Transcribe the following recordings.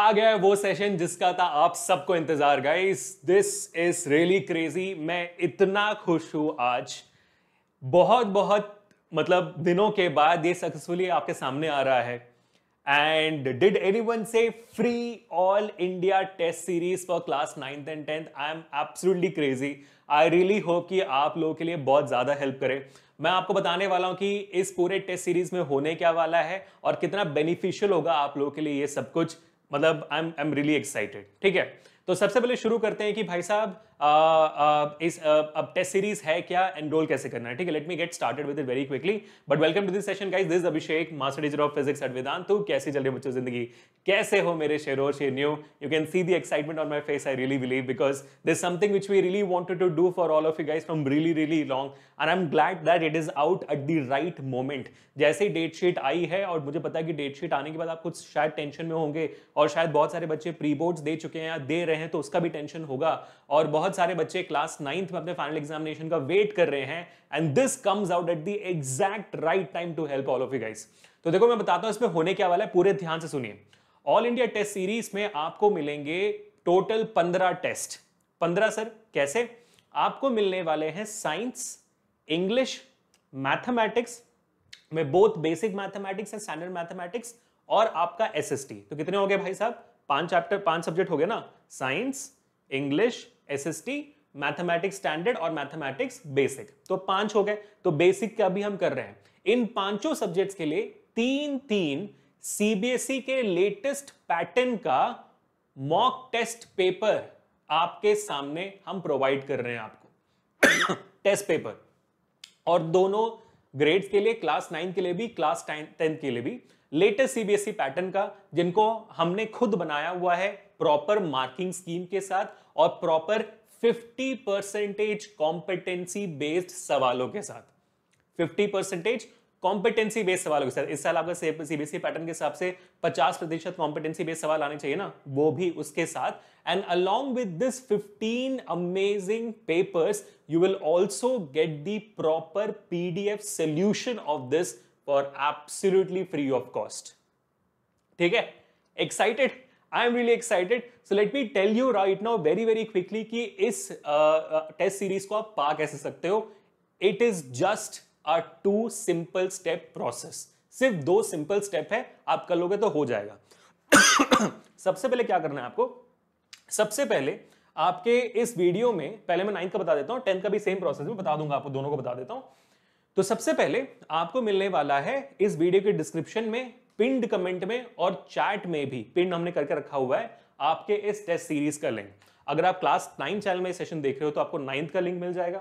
आ गया वो सेशन जिसका था आप सबको इंतजार guys this is really crazy मैं इतना खुश हूं आज बहुत बहुत मतलब दिनों के बाद ये सक्सेसफुली आपके सामने आ रहा है एंड डिड एनी वन से free all India test series for class ninth and tenth I am absolutely crazy I really hope कि आप लोगों के लिए बहुत ज़्यादा हेल्प करे मैं आपको बताने वाला हूँ कि इस पूरे टेस्ट सीरीज में होने क्या वाला है और कितना बेनिफिशियल होगा आप लोगों के लिए ये सब कुछ मतलब I am I am really excited ठीक है तो सबसे पहले शुरू करते हैं कि भाई साहब इस अब टेस्ट सीरीज है क्या एनरोल कैसे करना है ठीक है let me get started with it very quickly but welcome to this session guys this Abhishek master teacher of physics at Vedantu कैसे चल रही बच्चों जिंदगी कैसे हो मेरे शेरो new you can see the excitement on my face I really believe because this something which we really wanted to do for all of you guys from really really long and I am glad that it is out at the right moment जैसे ही date sheet आई है और मुझे पता है कि date sheet आने के बाद आप कुछ शायद टेंशन में होंगे और शायद बहुत सारे बच्चे प्री बोर्ड्स दे चुके हैं या दे रहे हैं तो उसका भी टेंशन होगा और बहुत बहुत सारे बच्चे क्लास नाइन्थ में अपने फाइनल एग्जामिनेशन का वेट कर रहे हैं and this comes out at the exact right time to help all of you guys तो देखो मैं बताता हूं इसमें होने क्या वाला है पूरे ध्यान से सुनिए ऑल इंडिया टेस्ट सीरीज में आपको मिलेंगे टोटल पंद्रह टेस्ट पंद्रह सर कैसे आपको मिलने वाले हैं साइंस इंग्लिश मैथमेटिक्स में both basic mathematics and standard mathematics और आपका एस तो कितने हो गए भाई साहब पांच चैप्टर पांच सब्जेक्ट हो गए ना science English S S T mathematics standard और मैथमेटिक्स बेसिक तो पांच हो गए तो बेसिक का भी हम कर रहे हैं इन पांचों सब्जेक्ट्स के लिए तीन तीन सीबीएसई e के लेटेस्ट पैटर्न का मॉक टेस्ट पेपर आपके सामने हम प्रोवाइड कर रहे हैं आपको टेस्ट पेपर और दोनों ग्रेड्स के लिए क्लास नाइन के लिए भी क्लास टेंथ के लिए भी लेटेस्ट सीबीएसई पैटर्न का जिनको हमने खुद बनाया हुआ है प्रॉपर मार्किंग स्कीम के साथ और प्रॉपर 50 परसेंटेज कॉम्पिटेंसी बेस्ड सवालों के साथ 50 परसेंटेज कॉम्पिटेंसी बेस्ड सवालों के साथ इस साल आपका सीबीएसई पैटर्न के हिसाब से 50 प्रतिशत कॉम्पिटेंसी बेस्ड सवाल आने चाहिए ना वो भी उसके साथ and along with this 15 amazing papers you will also get the proper PDF solution of this for absolutely free of cost ठीक है excited I am really excited so let me tell you right now very very quickly कि इस test uh, series uh, को आप पा कैसे सकते हो it is just a two simple step process सिर्फ दो सिंपल स्टेप है आप कर लोगे तो हो जाएगा सबसे पहले क्या करना है आपको सबसे पहले आपके इस वीडियो में पहले मैं नाइन्थ का बता देता हूं टेंथ का भी सेम प्रोसेस में बता दूंगा आपको दोनों को बता देता हूं तो सबसे पहले आपको मिलने वाला है इस वीडियो के डिस्क्रिप्शन में पिंड कमेंट में और चैट में भी पिंड हमने करके रखा हुआ है आपके इस टेस्ट सीरीज का लिंक अगर आप क्लास नाइन चैनल में सेशन देख रहे हो तो आपको नाइन्थ का लिंक मिल जाएगा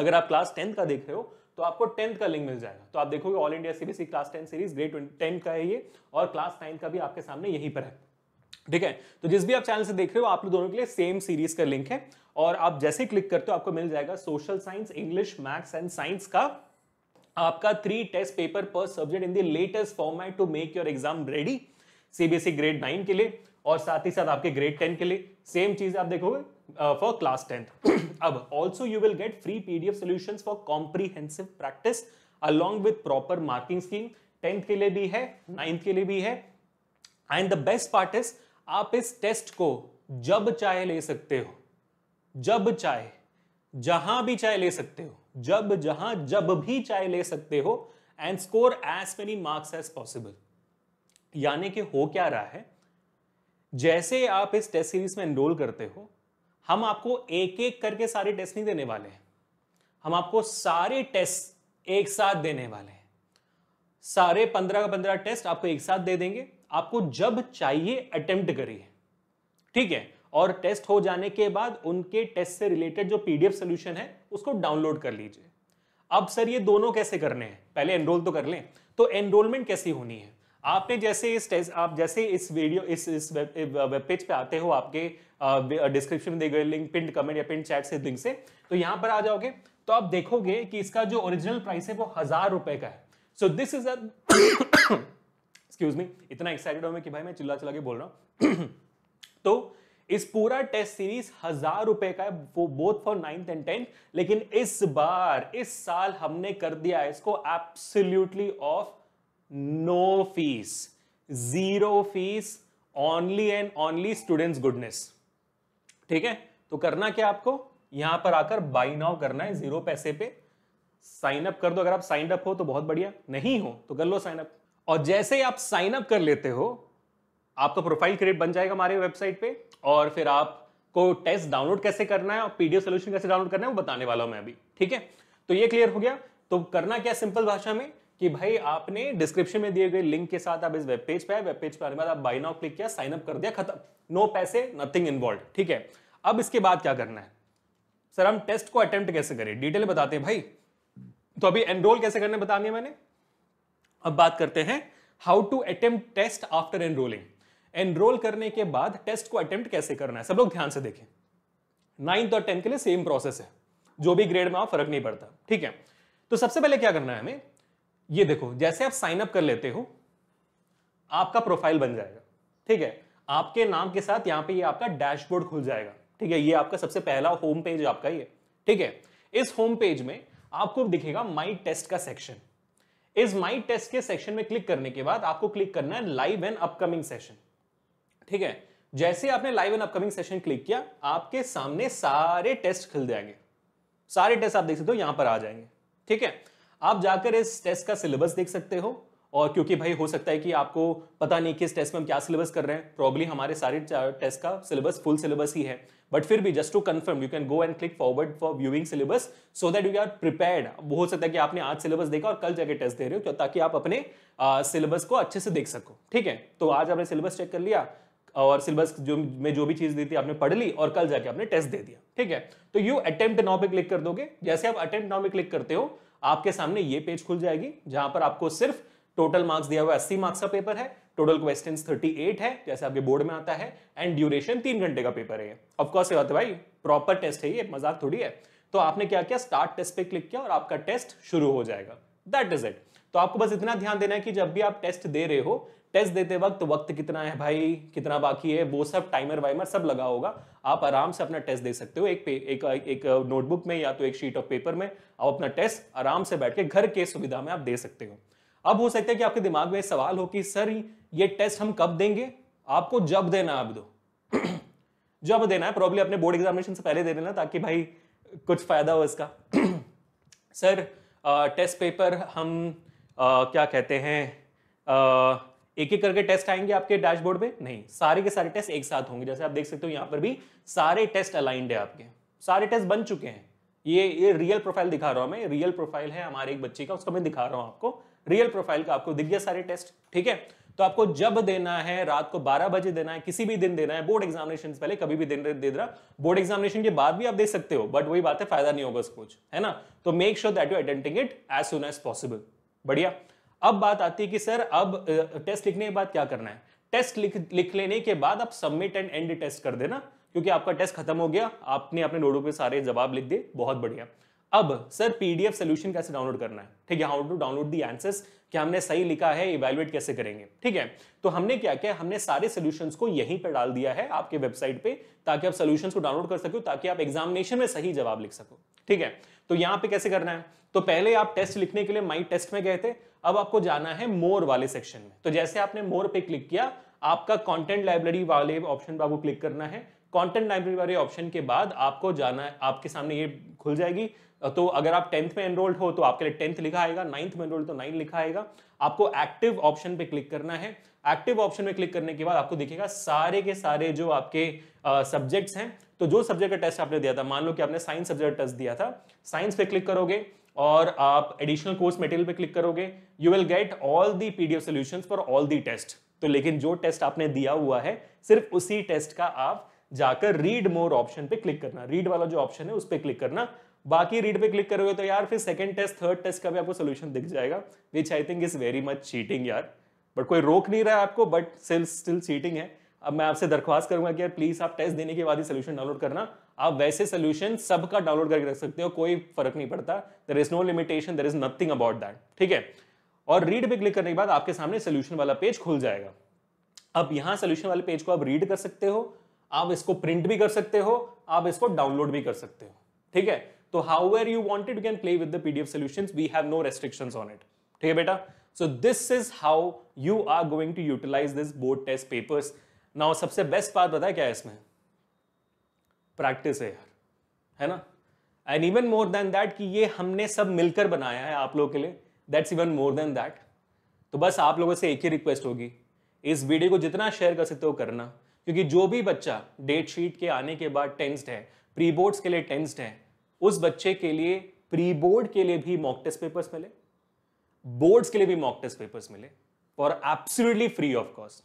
अगर आप क्लास टेंथ का देख रहे हो तो आपको टेंथ का लिंक मिल जाएगा तो आप देखोगे all India CBSE class ten series grade tenth का है ये और क्लास नाइन का भी आपके सामने यहीं पर है ठीक है तो जिस भी आप चैनल से देख रहे हो आप लोग दोनों के लिए सेम सीरीज का लिंक है और आप जैसे क्लिक करते हो आपको मिल जाएगा social science English maths and science का आपका three test paper per subject in the latest format to make your exam ready CBSE grade nine के लिए और साथ ही साथ आपके ग्रेड टेन के लिए सेम चीज आप देखोगे फॉर क्लास टेंथ अब also you will get free PDF solution for comprehensive practice along with proper marking scheme tenth के लिए भी है नाइन्थ के लिए भी है and the best part is आप इस टेस्ट को जब चाहे ले सकते हो जब चाहे जहां भी चाहे ले सकते हो जब जहां जब भी चाय ले सकते हो and score as many marks as possible यानी कि हो क्या रहा है जैसे आप इस टेस्ट सीरीज में एनरोल करते हो हम आपको एक एक करके सारे टेस्ट नहीं देने वाले हैं हम आपको सारे टेस्ट एक साथ देने वाले हैं सारे पंद्रह का पंद्रह टेस्ट आपको एक साथ दे देंगे आपको जब चाहिए अटेम्प्ट करिए ठीक है और टेस्ट हो जाने के बाद उनके टेस्ट से रिलेटेड जो पीडीएफ सोल्यूशन है उसको डाउनलोड कर लीजिए अब सर ये दोनों कैसे करने हैं पहले एनरोल तो कर लें तो एनरोलमेंट कैसी होनी है आपने जैसे इस टेस्ट आप जैसे इस वीडियो इस इस वेब पेज पे आते हो आपके डिस्क्रिप्शन में दिए गए लिंक पिंड कमेंट या पिंड चैट से लिंक से तो यहाँ पर आ जाओगे तो आप देखोगे कि इसका जो ओरिजिनल प्राइस है वो हजार रुपए का है so this is excuse me इतना एक्साइटेड हो मैं कि भाई मैं चिल्ला चिल्ला के बोल रहा हूँ तो इस पूरा टेस्ट सीरीज हजार रुपए का है वो both for ninth and tenth लेकिन इस बार इस साल हमने कर दिया है इसको absolutely of no fees zero fees only and only students goodness ठीक है तो करना क्या आपको यहां पर आकर बाई नाउ करना है जीरो पैसे पे साइन अप कर दो अगर आप साइन अप हो तो बहुत बढ़िया नहीं हो तो कर लो साइन अप और जैसे ही आप साइन अप कर लेते हो आपका प्रोफाइल क्रिएट बन जाएगा हमारे वेबसाइट पे और फिर आपको टेस्ट डाउनलोड कैसे करना है और पीडीएफ सोल्यूशन कैसे डाउनलोड करना है वो बताने वाला हूं मैं अभी ठीक है तो ये क्लियर हो गया तो करना क्या सिंपल भाषा में कि भाई आपने डिस्क्रिप्शन में दिए गए लिंक के साथ आप इस वेब पेज पर आए वेब पेज पर आने के बाद आप बाई नाउ क्लिक किया साइनअप कर दिया खत्म नो पैसे नथिंग इन्वॉल्व ठीक है अब इसके बाद क्या करना है सर हम टेस्ट को अटेम्प्ट कैसे करें डिटेल बताते हैं भाई तो अभी एनरोल कैसे करने बता दिया मैंने अब बात करते हैं how to attempt test after enrolling enrol करने के बाद टेस्ट को अटेम्प्ट कैसे करना है सब लोग ध्यान से देखें नाइन्थ और टेंथ के लिए सेम प्रोसेस है जो भी ग्रेड में आप फर्क नहीं पड़ता ठीक है तो सबसे पहले क्या करना है हमें ये देखो जैसे आप साइन अप कर लेते हो आपका प्रोफाइल बन जाएगा ठीक है आपके नाम के साथ यहाँ पे ये आपका डैशबोर्ड खुल जाएगा ठीक है ये आपका सबसे पहला होम पेज आपका ये ठीक है इस होम पेज में आपको दिखेगा माई टेस्ट का सेक्शन इस माई टेस्ट के सेक्शन में क्लिक करने के बाद आपको क्लिक करना है लाइव एंड अपकमिंग सेशन ठीक है जैसे आपने live and upcoming session click किया आपके सामने सारे टेस्ट खुल जाएंगे सारे टेस्ट आप देख सकते हो यहां पर आ जाएंगे ठीक है आप जाकर इस टेस्ट का सिलेबस देख सकते हो और क्योंकि भाई हो सकता है कि आपको पता नहीं किस टेस्ट में हम क्या सिलेबस कर रहे हैं प्रॉब्ली हमारे सारे टेस्ट का सिलेबस फुल सिलेबस ही है बट फिर भी just to confirm you can go and click forward for viewing syllabus so that you are prepared हो सकता है कि आपने आज सिलेबस देखा और कल जाके टेस्ट दे रहे हो तो ताकि आप अपने सिलेबस को अच्छे से देख सको ठीक है तो आज आपने सिलेबस चेक कर लिया और सिलेबस जो में जो भी चीज दी थी आपने पढ़ ली और कल जाके आपने टेस्ट दे दिया ठीक है तो यू अटेम्प्ट नाउ पे क्लिक कर दोगे जैसे आप अटेम्प्ट नाउ पे क्लिक करते हो आपके सामने ये पेज खुल जाएगी जहां पर आपको सिर्फ टोटल मार्क्स दिया हुआ अस्सी मार्क्स का पेपर है टोटल क्वेश्चन 38 है जैसे आपके बोर्ड में आता है एंड ड्यूरेशन तीन घंटे का पेपर है ऑफकोर्स ये बात भाई प्रॉपर टेस्ट है ये मजाक थोड़ी है तो आपने क्या किया स्टार्ट टेस्ट पे क्लिक किया और आपका टेस्ट शुरू हो जाएगा दैट इज इट तो आपको बस इतना ध्यान देना है कि जब भी आप टेस्ट दे रहे हो टेस्ट देते वक्त वक्त कितना है भाई कितना बाकी है वो सब टाइमर वाइमर सब लगा होगा आप आराम से अपना टेस्ट दे सकते हो एक पे, एक, एक नोटबुक में या तो एक शीट ऑफ पेपर में आप अपना टेस्ट आराम से बैठ के घर के सुविधा में आप दे सकते हो अब हो सकता है कि आपके दिमाग में सवाल हो कि सर ये टेस्ट हम कब देंगे आपको जब देना आप दो जब देना है प्रॉब्लम अपने बोर्ड एग्जामिनेशन से पहले दे देना ताकि भाई कुछ फायदा हो इसका सर टेस्ट पेपर हम आ, क्या कहते हैं एक एक करके टेस्ट आएंगे आपके डैशबोर्ड पे नहीं सारे के सारे टेस्ट एक साथ होंगे जैसे आप देख सकते हो यहाँ पर भी सारे टेस्ट अलाइंड है आपके सारे टेस्ट बन चुके हैं ये ये रियल प्रोफाइल दिखा रहा हूं मैं रियल प्रोफाइल है हमारे एक बच्चे का उसका मैं दिखा रहा हूं आपको रियल प्रोफाइल का आपको दिख गया सारे टेस्ट ठीक है तो आपको जब देना है रात को 12 बजे देना है किसी भी दिन देना है बोर्ड एग्जामिनेशन पहले कभी भी दिन दे रहा बोर्ड एग्जामिनेशन के बाद भी आप दे सकते हो बट वही बात है फायदा नहीं होगा कुछ है ना तो make sure that you attending it as soon as possible बढ़िया अब बात आती है कि सर अब टेस्ट लिखने के बाद क्या करना है टेस्ट लिख लिख लेने के बाद आप सबमिट एंड एंड टेस्ट कर देना क्योंकि आपका टेस्ट खत्म हो गया आपने अपने नोटों पे सारे जवाब लिख दिए बहुत बढ़िया अब सर पीडीएफ सोल्यूशन कैसे डाउनलोड करना है ठीक है how to download the answers कि हमने सही लिखा है इवेलुएट कैसे करेंगे ठीक है तो हमने क्या किया हमने सारे सोल्यूशंस को यहीं पर डाल दिया है आपके वेबसाइट पे ताकि आप सोल्यूशंस को डाउनलोड कर सको ताकि आप एग्जामिनेशन में सही जवाब लिख सको ठीक है तो यहां पे कैसे करना है तो पहले आप टेस्ट लिखने के लिए माई टेस्ट में गए थे अब आपको जाना है मोर वाले सेक्शन में तो जैसे आपने मोर पे क्लिक किया आपका कॉन्टेंट लाइब्रेरी वाले ऑप्शन पर आपको क्लिक करना है कंटेंट लाइब्रेरी वाले ऑप्शन के बाद आपको जाना है आपके सामने ये खुल जाएगी तो अगर आप टेंथ में एनरोल्ड हो तो आपके लिए टेंथ लिखा आएगा नाइन्थ में एनरोल्ड तो नाइन लिखा आएगा आपको एक्टिव ऑप्शन पे क्लिक करना है एक्टिव ऑप्शन में क्लिक करने के बाद आपको दिखेगा सारे के सारे जो आपके सब्जेक्ट्स हैं तो जो सब्जेक्ट का टेस्ट आपने दिया था मान लो कि आपने साइंस सब्जेक्ट टेस्ट दिया था साइंस पे क्लिक करोगे और आप एडिशनल कोर्स मटेरियल पे क्लिक करोगे you will get all the PDF solutions for all the test तो लेकिन जो टेस्ट आपने दिया हुआ है सिर्फ उसी टेस्ट का आप जाकर रीड मोर ऑप्शन पे क्लिक करना रीड वाला जो ऑप्शन है उस पर क्लिक करना बाकी रीड पे क्लिक करोगे तो यार फिर सेकंड टेस्ट थर्ड टेस्ट का भी आपको सोल्यूशन दिख जाएगा which I think is very much cheating यार बट कोई रोक नहीं रहा है आपको बट स्टिल स्टिल चीटिंग है अब मैं आपसे दरख्वास्त करूंगा कि यार प्लीज आप टेस्ट देने के बाद ही सोल्यूशन डाउनलोड करना आप वैसे सोल्यूशन सबका डाउनलोड करके रख सकते हो कोई फर्क नहीं पड़ता there is no limitation there is nothing about that ठीक है और रीड पे क्लिक करने के बाद आपके सामने सोल्यूशन वाला पेज खुल जाएगा अब यहाँ सोल्यूशन वाले पेज को आप रीड कर सकते हो आप इसको प्रिंट भी कर सकते हो आप इसको डाउनलोड भी कर सकते हो ठीक है तो how you you wanted can play with with the PDF solutions. We have no restrictions on it. ठीक है बेटा? So this is how you are going to utilise this board test papers now सबसे best बात पता क्या है इसमें? Practice है यार, है ना? And even more than that कि ये हमने सब मिलकर बनाया है आप लोगों के लिए that's even more than that तो बस आप लोगों से एक ही रिक्वेस्ट होगी इस वीडियो को जितना शेयर कर सकते हो करना क्योंकि जो भी बच्चा डेट शीट के आने के बाद टेंस्ड है प्री बोर्ड्स के लिए टेंस्ड है उस बच्चे के लिए प्री बोर्ड के लिए भी मॉक टेस्ट पेपर्स मिले बोर्ड्स के लिए भी मॉक टेस्ट पेपर्स मिले और एब्सोल्युटली फ्री ऑफ कॉस्ट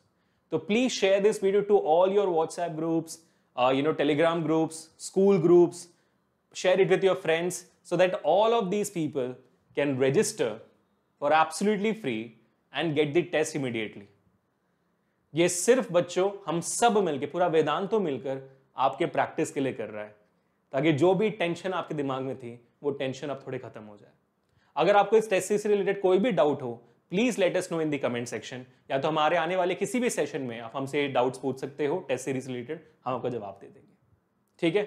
तो please share this video to all your WhatsApp groups you know Telegram groups school groups share it with your friends so that all of these people can register for absolutely free and get the test immediately ये सिर्फ बच्चों हम सब मिलकर पूरा वेदांतों तो मिलकर आपके प्रैक्टिस के लिए कर रहा है ताकि जो भी टेंशन आपके दिमाग में थी वो टेंशन अब थोड़े खत्म हो जाए अगर आपको इस टेस्ट से रिलेटेड कोई भी डाउट हो please let know in the comment section या तो हमारे आने वाले किसी भी सेशन में आप हमसे डाउट्स पूछ सकते हो टेस्ट सीरीज रिलेटेड हम आपका जवाब दे देंगे ठीक है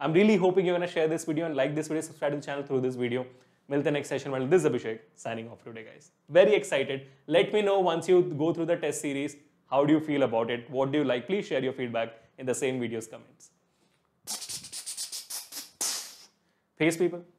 I am really hoping you share this video and like this video subscribe channel through this video मिलते नेक्स्ट सेशन वाले this Abhishek signing off today guys very excited let me know once you go through the test series how do you feel about it what do you like please share your feedback in the same videos face people